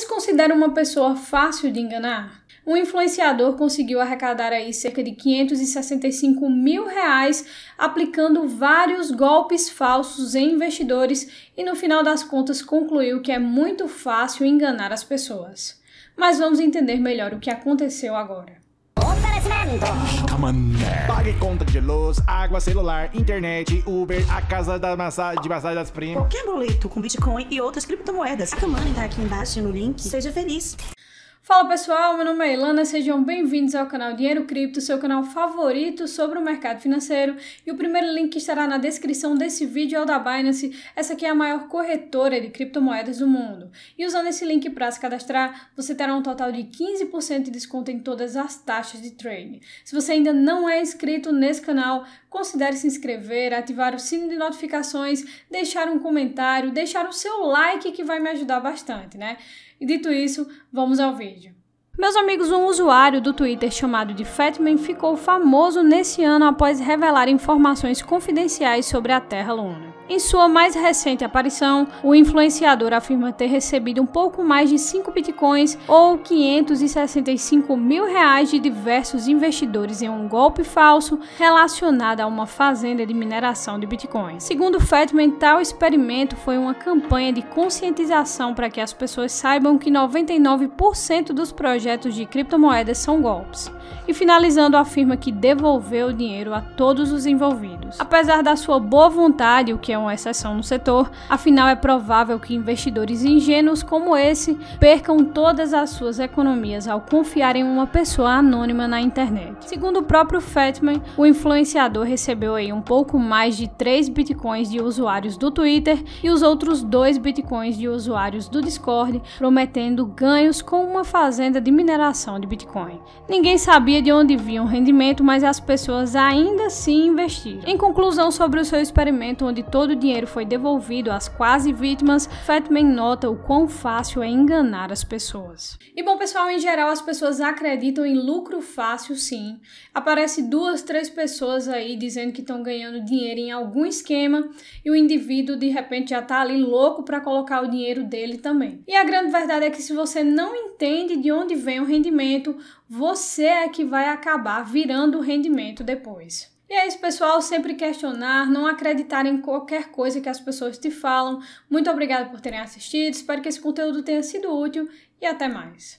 se considera uma pessoa fácil de enganar? Um influenciador conseguiu arrecadar aí cerca de 565 mil reais aplicando vários golpes falsos em investidores e no final das contas concluiu que é muito fácil enganar as pessoas. Mas vamos entender melhor o que aconteceu agora. Pague conta de luz, água, celular, internet, Uber, a casa da massa, de massagem das primas. Qualquer boleto com Bitcoin e outras criptomoedas. A Kamani tá aqui embaixo no link. Seja feliz. Fala pessoal, meu nome é Ilana, sejam bem-vindos ao canal Dinheiro Cripto, seu canal favorito sobre o mercado financeiro. E o primeiro link que estará na descrição desse vídeo é o da Binance, essa que é a maior corretora de criptomoedas do mundo. E usando esse link para se cadastrar, você terá um total de 15% de desconto em todas as taxas de trade. Se você ainda não é inscrito nesse canal, considere se inscrever, ativar o sino de notificações, deixar um comentário, deixar o seu like que vai me ajudar bastante, né? E dito isso, vamos ao vídeo. Meus amigos, um usuário do Twitter chamado de Fatman ficou famoso nesse ano após revelar informações confidenciais sobre a Terra Luna. Em sua mais recente aparição, o influenciador afirma ter recebido um pouco mais de 5 bitcoins ou 565 mil reais de diversos investidores em um golpe falso relacionado a uma fazenda de mineração de bitcoins. Segundo Fatman, tal experimento foi uma campanha de conscientização para que as pessoas saibam que 99% dos projetos de criptomoedas são golpes. E finalizando, afirma que devolveu o dinheiro a todos os envolvidos. Apesar da sua boa vontade, o que é são exceção no setor, afinal é provável que investidores ingênuos como esse percam todas as suas economias ao confiar em uma pessoa anônima na internet. Segundo o próprio Fatman, o influenciador recebeu aí um pouco mais de 3 bitcoins de usuários do Twitter e os outros 2 bitcoins de usuários do Discord, prometendo ganhos com uma fazenda de mineração de bitcoin. Ninguém sabia de onde vinha o rendimento, mas as pessoas ainda assim investiram. Em conclusão sobre o seu experimento onde todo todo o dinheiro foi devolvido às quase vítimas, Fatman nota o quão fácil é enganar as pessoas. E bom, pessoal, em geral as pessoas acreditam em lucro fácil, sim. Aparece duas, três pessoas aí dizendo que estão ganhando dinheiro em algum esquema e o indivíduo de repente já tá ali louco para colocar o dinheiro dele também. E a grande verdade é que se você não entende de onde vem o rendimento, você é que vai acabar virando o rendimento depois. E é isso, pessoal. Sempre questionar, não acreditar em qualquer coisa que as pessoas te falam. Muito obrigada por terem assistido. Espero que esse conteúdo tenha sido útil e até mais.